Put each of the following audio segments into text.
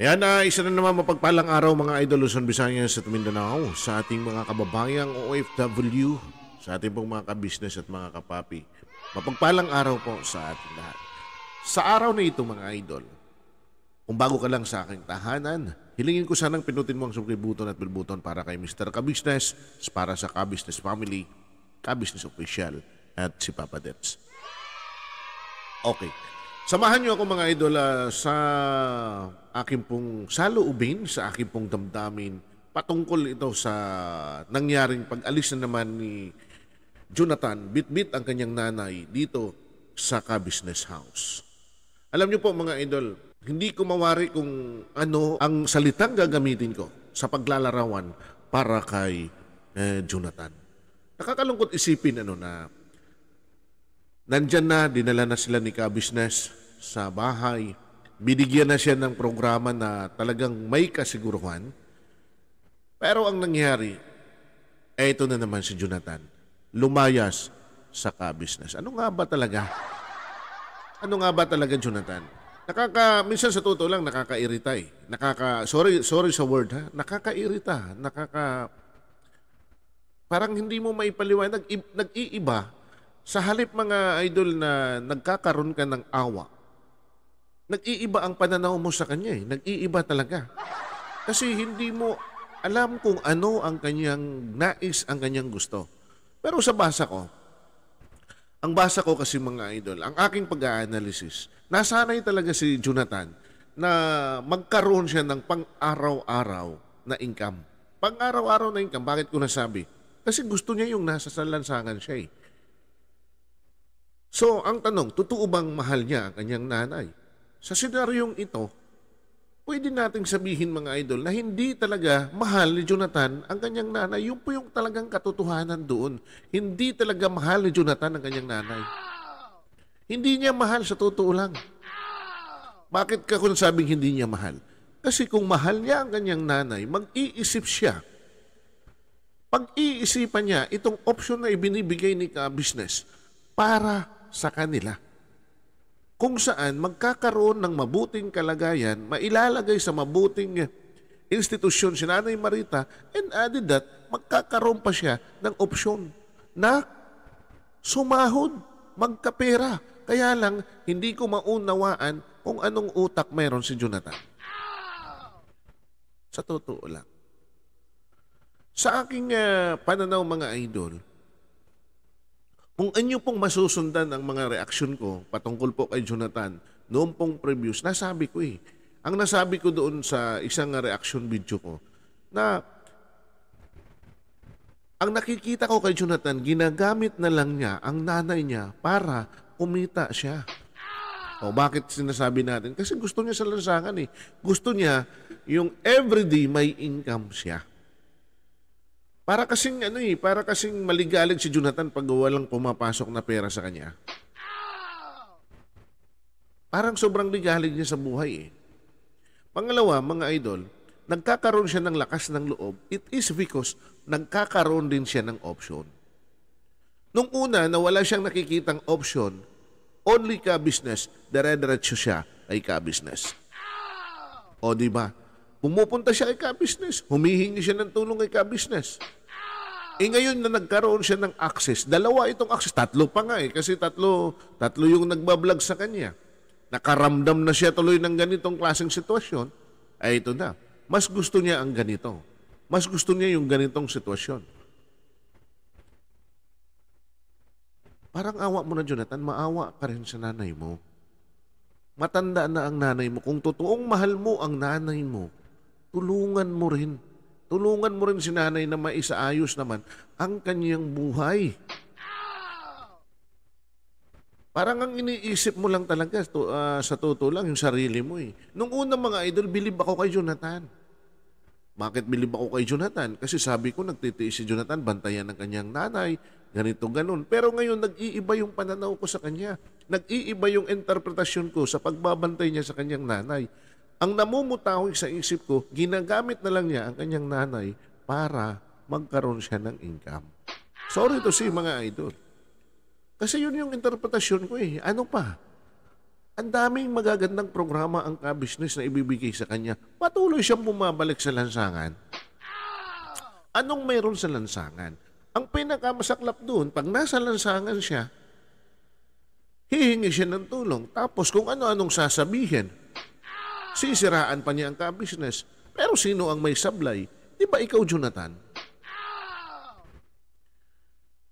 Ayan na, uh, isa na naman mapagpalang araw mga idol Luzon, Visayas at Mindanao sa ating mga kababayang OFW, sa ating pong mga kabisnes at mga kapapi. Mapagpalang araw po sa ating lahat. Sa araw na ito mga idol, kung bago ka lang sa aking tahanan, hilingin ko sanang pinutin mo ang subscribe button at bell button para kay Mr. Kabisnes, para sa Kabisnes Family, Kabisnes Official at si Papa Dets. Okay, Samahan niyo ako mga idol uh, sa aking pong saloobin, sa aking pong damdamin patungkol ito sa nangyaring pag-alis na naman ni Jonathan Bitbit ang kanyang nanay dito sa Ka-Business House. Alam niyo po mga idol, hindi ko mawari kung ano ang salitang gagamitin ko sa paglalarawan para kay eh, Jonathan. Nakakalungkot isipin ano na nandyan na, dinala na sila ni Ka-Business sa bahay. Binigyan na siya ng programa na talagang may kasiguruhan. Pero ang nangyari, eto na naman si Jonathan. Lumayas sa ka-business. Ano nga ba talaga? Ano nga ba talaga, Jonathan? Nakaka, minsan sa totoo lang, nakakairita eh. Nakaka, sorry, sorry sa word ha. Nakakairita. Nakaka, parang hindi mo maipaliwanag. Nag-iiba sa halip mga idol na nagkakaroon ka ng awa nag-iiba ang pananaw mo sa kanya eh. Nag-iiba talaga. Kasi hindi mo alam kung ano ang kanyang nais, ang kanyang gusto. Pero sa basa ko, ang basa ko kasi mga idol, ang aking pag-analysis, nasanay talaga si Jonathan na magkaroon siya ng pang-araw-araw na income. Pang-araw-araw na income, bakit ko nasabi? Kasi gusto niya yung nasa salansangan siya eh. So, ang tanong, totoo bang mahal niya ang kanyang nanay? Sa senaryong ito, pwede nating sabihin mga idol na hindi talaga mahal ni Jonathan ang kanyang nanay. Yun po yung talagang katotohanan doon. Hindi talaga mahal ni Jonathan ang kanyang nanay. Hindi niya mahal sa totoo lang. Bakit ka kung sabing hindi niya mahal? Kasi kung mahal niya ang kanyang nanay, mag-iisip siya. Pag-iisipan niya itong option na ibinibigay ni ka business para sa kanila kung saan magkakaroon ng mabuting kalagayan, mailalagay sa mabuting eh, institusyon si Nanay Marita and added that magkakaroon pa siya ng opsyon na sumahod, magkapera. Kaya lang, hindi ko maunawaan kung anong utak meron si Jonathan. Sa totoo lang. Sa aking uh, pananaw mga idol, kung inyo pong masusundan ang mga reaksyon ko patungkol po kay Jonathan, noong pong previews, nasabi ko eh. Ang nasabi ko doon sa isang reaction video ko na ang nakikita ko kay Jonathan, ginagamit na lang niya ang nanay niya para kumita siya. O bakit sinasabi natin? Kasi gusto niya sa lansangan eh. Gusto niya yung everyday may income siya. Para kasing ano eh, para kasing maligalig si Jonathan pag walang pumapasok na pera sa kanya. Parang sobrang ligalig niya sa buhay eh. Pangalawa, mga idol, nagkakaroon siya ng lakas ng loob. It is because nagkakaroon din siya ng option. Nung una nawala siyang nakikitang option, only ka business, dire-diretso siya ay ka business. O di ba? Pumupunta siya kay ka-business. Humihingi siya ng tulong kay ka-business. Eh ngayon na nagkaroon siya ng access, dalawa itong access, tatlo pa nga eh, kasi tatlo, tatlo yung nagbablog sa kanya. Nakaramdam na siya tuloy ng ganitong klaseng sitwasyon, ay eh, ito na. Mas gusto niya ang ganito. Mas gusto niya yung ganitong sitwasyon. Parang awa mo na, Jonathan, maawa ka rin sa nanay mo. Matanda na ang nanay mo. Kung totoong mahal mo ang nanay mo, tulungan mo rin. Tulungan mo rin si nanay na maisaayos naman ang kanyang buhay. Parang ang iniisip mo lang talaga to, uh, sa totoo lang yung sarili mo eh. Nung unang mga idol, bilib ako kay Jonathan. Bakit bilib ako kay Jonathan? Kasi sabi ko nagtitiis si Jonathan, bantayan ng kanyang nanay, ganito ganun. Pero ngayon nag-iiba yung pananaw ko sa kanya. Nag-iiba yung interpretasyon ko sa pagbabantay niya sa kanyang nanay. Ang namumutahog sa isip ko, ginagamit na lang niya ang kanyang nanay para magkaroon siya ng income. Sorry to say mga idol. Kasi yun yung interpretasyon ko eh. Ano pa? Ang daming magagandang programa ang ka-business na ibibigay sa kanya. Patuloy siyang bumabalik sa lansangan. Anong mayroon sa lansangan? Ang pinakamasaklap doon, pag nasa lansangan siya, hihingi siya ng tulong. Tapos kung ano-anong sasabihin, sisiraan pa niya ang ka-business. Pero sino ang may sablay? Di ba ikaw, Jonathan?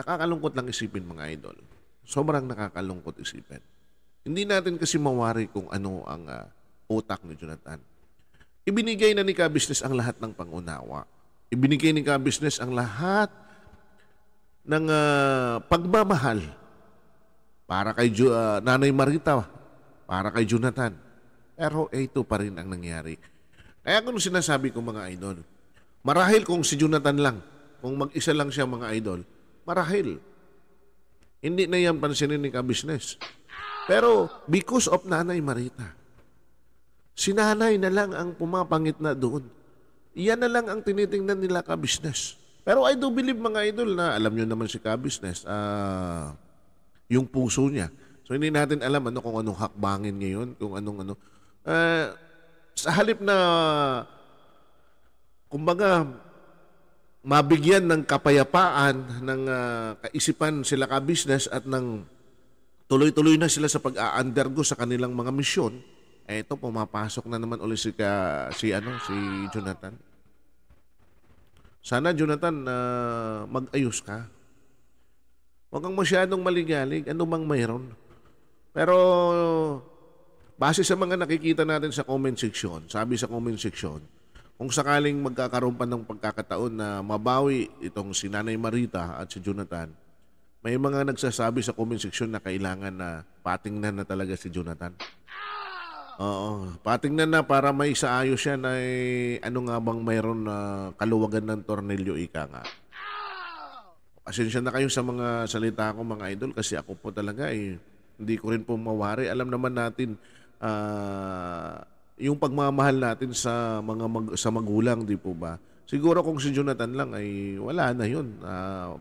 Nakakalungkot lang isipin mga idol. Sobrang nakakalungkot isipin. Hindi natin kasi mawari kung ano ang uh, utak ni Jonathan. Ibinigay na ni ka-business ang lahat ng pangunawa. Ibinigay ni ka-business ang lahat ng uh, pagmamahal para kay uh, Nanay Marita, para kay Jonathan pero A2 pa rin ang nangyari. Kaya kung sinasabi ko mga idol, marahil kung si Jonathan lang, kung mag-isa lang siya mga idol, marahil. Hindi na yan pansinin ni ka-business. Pero because of Nanay Marita, si Nanay na lang ang pumapangit na doon. Iyan na lang ang tinitingnan nila ka-business. Pero I do believe mga idol na alam nyo naman si ka-business, uh, yung puso niya. So hindi natin alam ano kung anong hakbangin ngayon, kung anong ano uh, sa halip na kumbaga mabigyan ng kapayapaan ng uh, kaisipan sila ka-business at ng tuloy-tuloy na sila sa pag-a-undergo sa kanilang mga misyon, eh ito pumapasok na naman ulit si, ka, si ano si Jonathan. Sana Jonathan uh, mag-ayos ka. Huwag kang masyadong maligalig, ano mang mayroon. Pero Base sa mga nakikita natin sa comment section, sabi sa comment section, kung sakaling magkakaroon pa ng pagkakataon na mabawi itong si Nanay Marita at si Jonathan, may mga nagsasabi sa comment section na kailangan na patingnan na talaga si Jonathan. Oo, patingnan na para may saayos yan ay eh, ano nga bang mayroon na kaluwagan ng tornilyo ika nga. Pasensya na kayo sa mga salita ko mga idol kasi ako po talaga eh, hindi ko rin po mawari. Alam naman natin uh, yung pagmamahal natin sa mga mag, sa magulang, di po ba? Siguro kung si Jonathan lang ay wala na yun. Uh,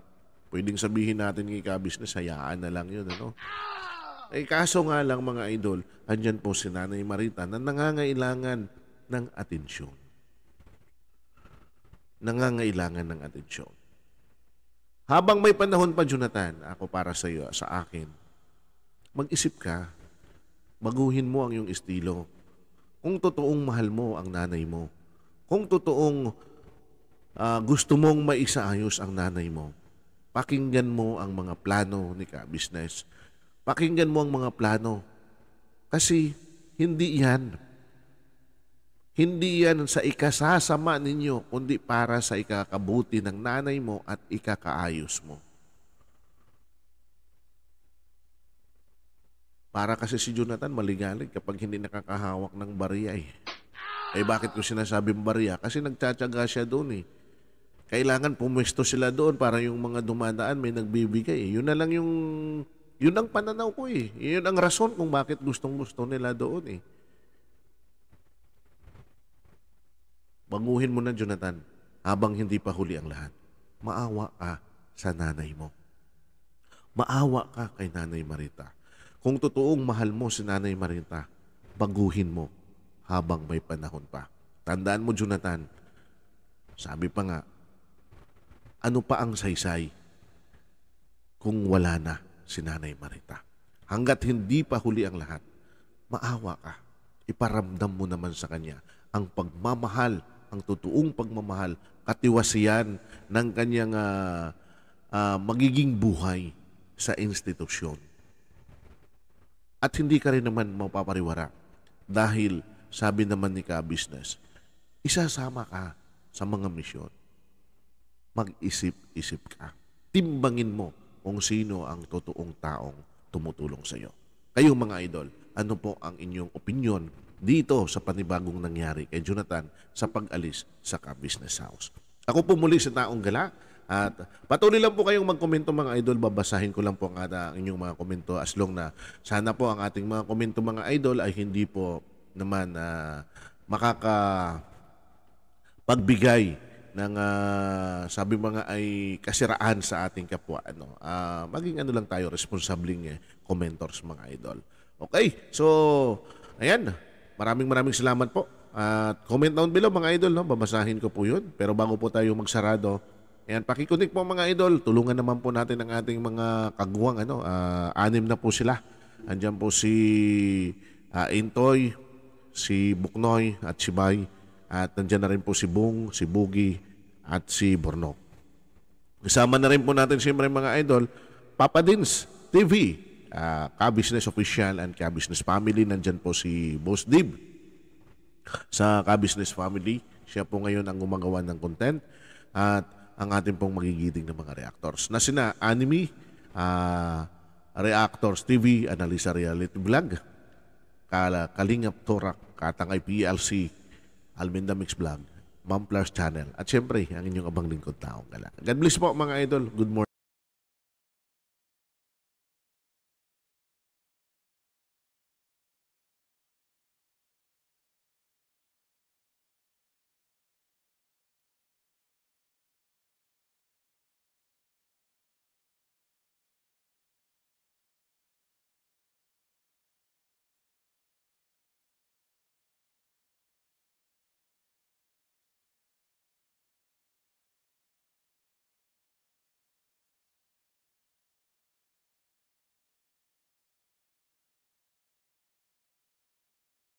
pwedeng sabihin natin kay ka-business, hayaan na lang yun. Ano? Eh kaso nga lang mga idol, andyan po si Nanay Marita na nangangailangan ng atensyon. Nangangailangan ng atensyon. Habang may panahon pa, Jonathan, ako para sa iyo, sa akin, mag-isip ka baguhin mo ang iyong estilo. Kung totoong mahal mo ang nanay mo, kung totoong uh, gusto mong maisaayos ang nanay mo, pakinggan mo ang mga plano ni ka business. Pakinggan mo ang mga plano. Kasi hindi yan. Hindi yan sa ikasasama ninyo, kundi para sa ikakabuti ng nanay mo at ikakaayos mo. Para kasi si Jonathan maligalig kapag hindi nakakahawak ng barya eh. Eh bakit ko sinasabing barya? Kasi nagtsatsaga siya doon eh. Kailangan pumwesto sila doon para yung mga dumadaan may nagbibigay. Eh. Yun na lang yung... Yun ang pananaw ko eh. Yun ang rason kung bakit gustong-gusto nila doon eh. Banguhin mo na Jonathan habang hindi pa huli ang lahat. Maawa ka sa nanay mo. Maawa ka kay Nanay Marita kung totoong mahal mo si Nanay Marita, baguhin mo habang may panahon pa. Tandaan mo, Jonathan, sabi pa nga, ano pa ang saysay kung wala na si Nanay Marita? Hanggat hindi pa huli ang lahat, maawa ka. Iparamdam mo naman sa kanya ang pagmamahal, ang totoong pagmamahal, katiwasiyan ng kanyang uh, uh, magiging buhay sa institusyon. At hindi ka rin naman mapapariwara dahil sabi naman ni ka business, isasama ka sa mga misyon. Mag-isip-isip ka. Timbangin mo kung sino ang totoong taong tumutulong sa iyo. Kayo mga idol, ano po ang inyong opinion dito sa panibagong nangyari kay Jonathan sa pag-alis sa Ka-Business House? Ako po muli sa taong gala, at patuloy lang po kayong magkomento mga idol. Babasahin ko lang po ang uh, inyong mga komento as long na sana po ang ating mga komento mga idol ay hindi po naman uh, ah, makaka pagbigay ng uh, sabi mga ay kasiraan sa ating kapwa ano uh, maging ano lang tayo responsabling eh, commentors mga idol okay so ayan maraming maraming salamat po at uh, comment down below mga idol no babasahin ko po yun pero bago po tayo magsarado Ayan, pakikunik po mga idol. Tulungan naman po natin ang ating mga kaguwang. Ano, uh, anim na po sila. Andiyan po si uh, Intoy, si Buknoy at si Bay. At nandiyan na rin po si Bung, si Bugi at si Bornok. Kasama na rin po natin siyempre mga idol, Papa Dins TV, uh, ah, Ka-Business Official and Ka-Business Family. Nandiyan po si Boss Dib sa Ka-Business Family. Siya po ngayon ang gumagawa ng content. At ang ating pong magigiting ng mga reactors na sina Anime, uh, Reactors TV, Analisa Reality Vlog, Kala, Kalingap Torak, Katangay PLC, Alminda Mix Vlog, Ma'am Channel, at syempre ang inyong abang lingkod taong gala. God bless po mga idol. Good morning.